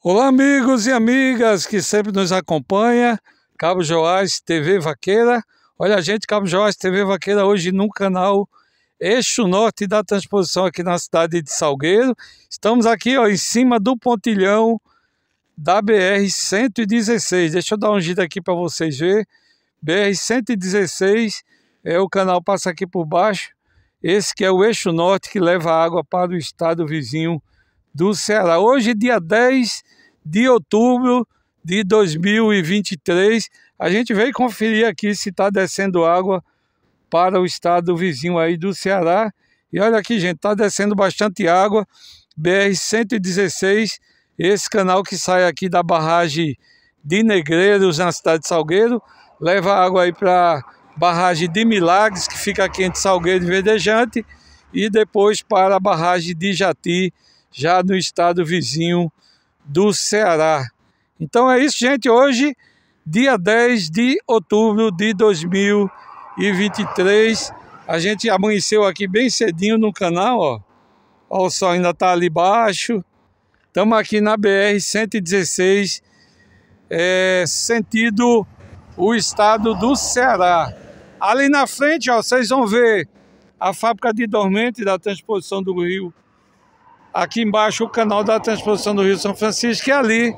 Olá, amigos e amigas que sempre nos acompanha, Cabo Joás TV Vaqueira. Olha a gente, Cabo Joás TV Vaqueira, hoje no canal Eixo Norte da Transposição aqui na cidade de Salgueiro. Estamos aqui ó, em cima do pontilhão da BR-116. Deixa eu dar um giro aqui para vocês verem. BR-116, é, o canal passa aqui por baixo. Esse que é o eixo norte que leva água para o estado vizinho do Ceará. Hoje, dia 10 de outubro de 2023, a gente veio conferir aqui se está descendo água para o estado vizinho aí do Ceará. E olha aqui, gente, está descendo bastante água. BR-116, esse canal que sai aqui da barragem de Negreiros, na cidade de Salgueiro, leva água aí para barragem de Milagres, que fica aqui entre Salgueiro e Verdejante, e depois para a barragem de Jati, já no estado vizinho do Ceará. Então é isso, gente. Hoje, dia 10 de outubro de 2023, a gente amanheceu aqui bem cedinho no canal, ó. o sol ainda tá ali baixo. Estamos aqui na BR-116, é, sentido o estado do Ceará. Ali na frente, ó, vocês vão ver a fábrica de dormente da transposição do rio Aqui embaixo o canal da transposição do Rio São Francisco e ali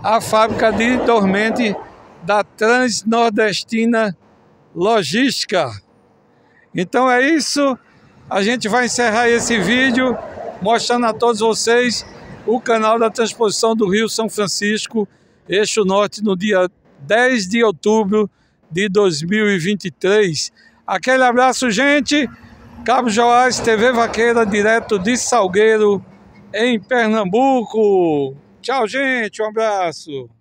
a fábrica de dormente da Transnordestina Logística. Então é isso. A gente vai encerrar esse vídeo mostrando a todos vocês o canal da transposição do Rio São Francisco, eixo norte, no dia 10 de outubro de 2023. Aquele abraço, gente. Cabo Joás, TV Vaqueira, direto de Salgueiro, em Pernambuco. Tchau, gente. Um abraço.